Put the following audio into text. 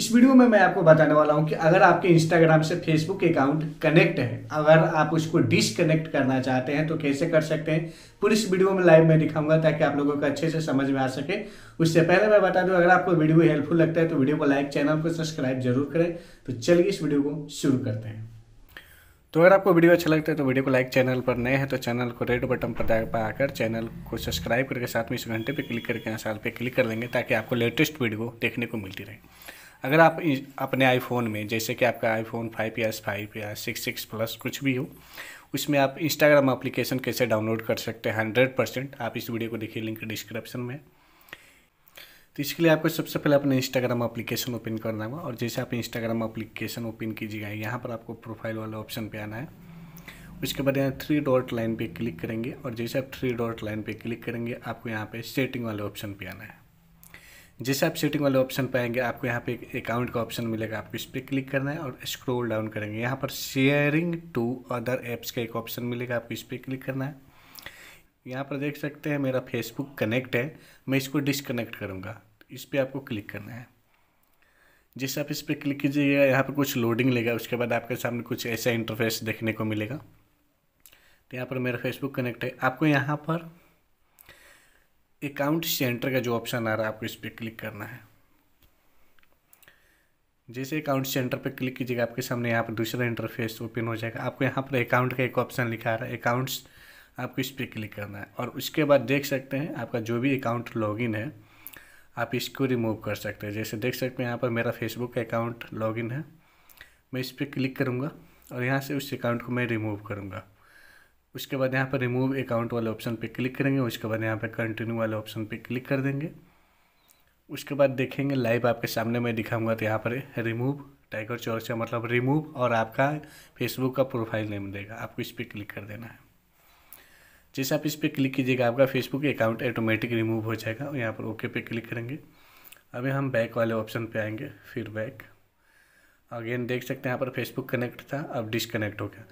इस वीडियो में मैं आपको बताने वाला हूं कि अगर आपके इंस्टाग्राम से फेसबुक अकाउंट कनेक्ट है अगर आप उसको डिसकनेक्ट करना चाहते हैं तो कैसे कर सकते हैं पूरी इस वीडियो में लाइव में दिखाऊंगा ताकि आप लोगों को अच्छे से समझ में आ सके उससे पहले मैं बता दूं अगर आपको वीडियो हेल्पफुल लगता है तो वीडियो को लाइक चैनल को सब्सक्राइब जरूर करें तो चलिए इस वीडियो को शुरू करते हैं तो अगर आपको वीडियो अच्छा लगता है तो वीडियो को लाइक चैनल पर नए हैं तो चैनल को रेड बटन पर आकर चैनल को सब्सक्राइब करके साथ में इस घंटे पर क्लिक करके यहाँ साल पर क्लिक कर लेंगे ताकि आपको लेटेस्ट वीडियो देखने को मिलती रहे अगर आप अपने आईफोन में जैसे कि आपका आईफोन फाइव या फाइव या सिक्स सिक्स प्लस कुछ भी हो उसमें आप इंस्टाग्राम एप्लीकेशन कैसे डाउनलोड कर सकते हैं हंड्रेड परसेंट आप इस वीडियो को देखिए लिंक डिस्क्रिप्शन में तो इसके लिए आपको सबसे पहले अपने इंस्टाग्राम एप्लीकेशन ओपन करना होगा और जैसे आप इंस्टाग्राम एप्लीकेशन ओपन कीजिएगा यहाँ पर आपको प्रोफाइल वाला ऑप्शन पर आना है उसके बाद यहाँ थ्री डॉट लाइन पर क्लिक करेंगे और जैसे आप थ्री डॉट लाइन पर क्लिक करेंगे आपको यहाँ पर सेटिंग वाले ऑप्शन पर आना है जैसे आप सेटिंग वाले ऑप्शन पाएंगे आपको यहाँ पे एक अकाउंट का ऑप्शन मिलेगा आपको इस पर क्लिक करना है और स्क्रोल डाउन करेंगे यहाँ पर शेयरिंग टू अदर ऐप्स का एक ऑप्शन मिलेगा आपको इस पर क्लिक करना है यहाँ पर देख सकते हैं मेरा फेसबुक कनेक्ट है मैं इसको डिसकनेक्ट करूँगा इस पर आपको क्लिक करना है जैसे आप इस पर क्लिक कीजिएगा यहाँ पर कुछ लोडिंग लेगा उसके बाद आपके सामने कुछ ऐसा इंटरफेस देखने को मिलेगा तो यहाँ पर मेरा फेसबुक कनेक्ट है आपको यहाँ पर अकाउंट सेंटर का जो ऑप्शन आ रहा है आपको इस पर क्लिक करना है जैसे अकाउंट सेंटर पर क्लिक कीजिएगा आपके सामने यहाँ पर दूसरा इंटरफेस ओपन हो जाएगा आपको यहाँ पर अकाउंट का एक ऑप्शन लिखा रहा है अकाउंट्स आपको इस पर क्लिक करना है और उसके बाद देख सकते हैं आपका जो भी अकाउंट लॉगिन है आप इसको रिमूव कर सकते हैं जैसे देख सकते हैं यहाँ पर मेरा फेसबुक का अकाउंट लॉगिन है मैं इस पर क्लिक करूँगा और यहाँ से उस अकाउंट को मैं रिमूव करूँगा उसके बाद यहाँ पर रिमूव अकाउंट वाले ऑप्शन पे क्लिक करेंगे उसके बाद यहाँ पे कंटिन्यू वाले ऑप्शन पे क्लिक कर देंगे उसके बाद देखेंगे लाइव आपके सामने मैं दिखाऊंगा तो यहाँ पर रिमूव टाइगर चौरसिया मतलब रिमूव और आपका फेसबुक का प्रोफाइल नेम देगा आपको इस पर क्लिक कर देना है जैसे आप इस पर क्लिक कीजिएगा आपका फेसबुक अकाउंट ऑटोमेटिक रिमूव हो जाएगा और यहाँ पर ओके पे क्लिक करेंगे अभी हम बैक वाले ऑप्शन पर आएंगे फिर बैक अगेन देख सकते हैं यहाँ पर फेसबुक कनेक्ट था अब डिसकनेक्ट हो गया